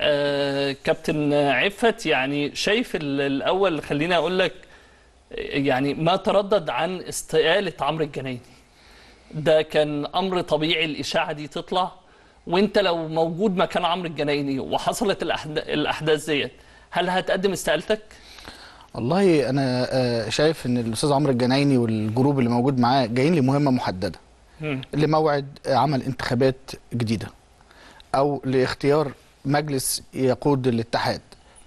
آه، كابتن عفت يعني شايف الاول خليني اقول لك يعني ما تردد عن استقاله عمرو الجنايدي ده كان امر طبيعي الاشاعه دي تطلع وانت لو موجود مكان عمرو الجنايدي وحصلت الاحداث ديت هل هتقدم استقالتك؟ والله انا آه، شايف ان الاستاذ عمرو الجنايني والجروب اللي موجود معاه جايين لمهمه محدده لموعد عمل انتخابات جديده او لاختيار مجلس يقود الاتحاد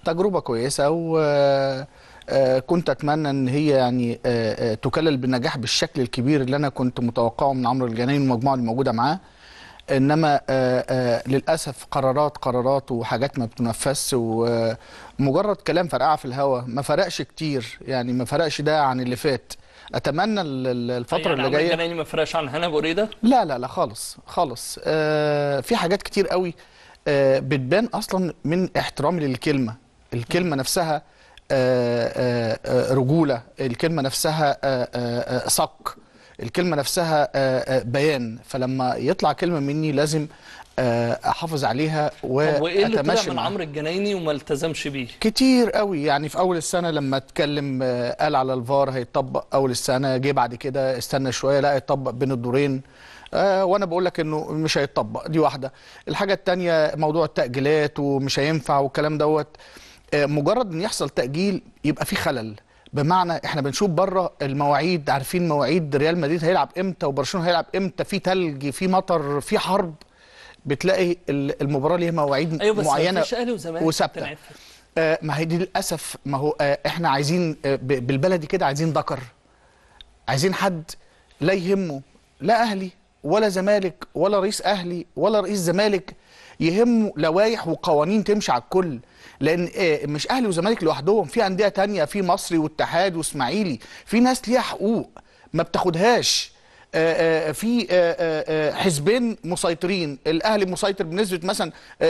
تجربه كويسه وكنت آه، آه، اتمنى ان هي يعني آه، تكلل بالنجاح بالشكل الكبير اللي انا كنت متوقعه من عمرو الجنين والمجموعه اللي موجوده معاه انما للاسف قرارات قرارات وحاجات ما بتنفذش ومجرد كلام فرقعه في الهواء ما فرقش كتير يعني ما فرقش ده عن اللي فات اتمنى الفتره يعني اللي جايه يعني ما فرقش عن هنا بوريده لا لا لا خالص خالص في حاجات كتير قوي آه، بتبان اصلا من احترامي للكلمه الكلمه نفسها آه، آه، رجوله الكلمه نفسها صك الكلمه نفسها آه، آه، بيان فلما يطلع كلمه مني لازم آه، احافظ عليها واتماشى وايه اللي من عمرو الجنايني وما التزمش بيه كتير قوي يعني في اول السنه لما اتكلم قال على الفار هيطبق اول السنه جه بعد كده استنى شويه لا هيطبق بين الدورين وانا بقول لك انه مش هيطبق دي واحده الحاجه الثانيه موضوع التاجيلات ومش هينفع والكلام دوت مجرد ان يحصل تاجيل يبقى في خلل بمعنى احنا بنشوف بره المواعيد عارفين مواعيد ريال مدريد هيلعب امتى وبرشلونه هيلعب امتى في تلج في مطر في حرب بتلاقي المباراه ليها مواعيد أيوة بس معينه وثابته آه ما هي دي للاسف ما هو آه احنا عايزين آه بالبلدي كده عايزين ذكر عايزين حد لا يهمه لا اهلي ولا زمالك ولا رئيس اهلي ولا رئيس زمالك يهمه لوائح وقوانين تمشي على الكل لان آه، مش اهلي وزمالك لوحدهم في انديه تانية في مصري واتحاد واسماعيلي في ناس ليها حقوق ما بتاخدهاش آه، آه، في حزبين مسيطرين الاهلي مسيطر بنسبه مثلا 80%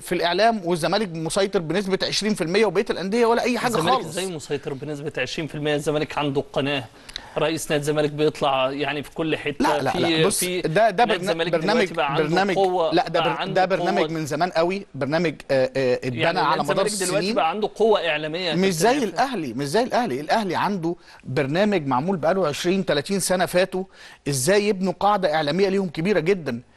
في الاعلام والزمالك مسيطر بنسبه 20% وبقيه الانديه ولا اي حاجه خالص الزمالك ازاي مسيطر بنسبه 20% الزمالك عنده قناه رئيس نادي الزمالك بيطلع يعني في كل حته لا لا, لا. بص في ده ده برنامج برنامج, برنامج قوة لا ده بر ده برنامج من زمان قوي برنامج آه، آه، يعني اتبنى يعني على مدار السنين دلوقتي بقى عنده قوه اعلاميه مش زي الاهلي مش زي الاهلي الاهلي عنده برنامج معمول بقاله 20 30 سنه فاتوا ازاي يبنوا قاعده اعلاميه ليهم كبيره جدا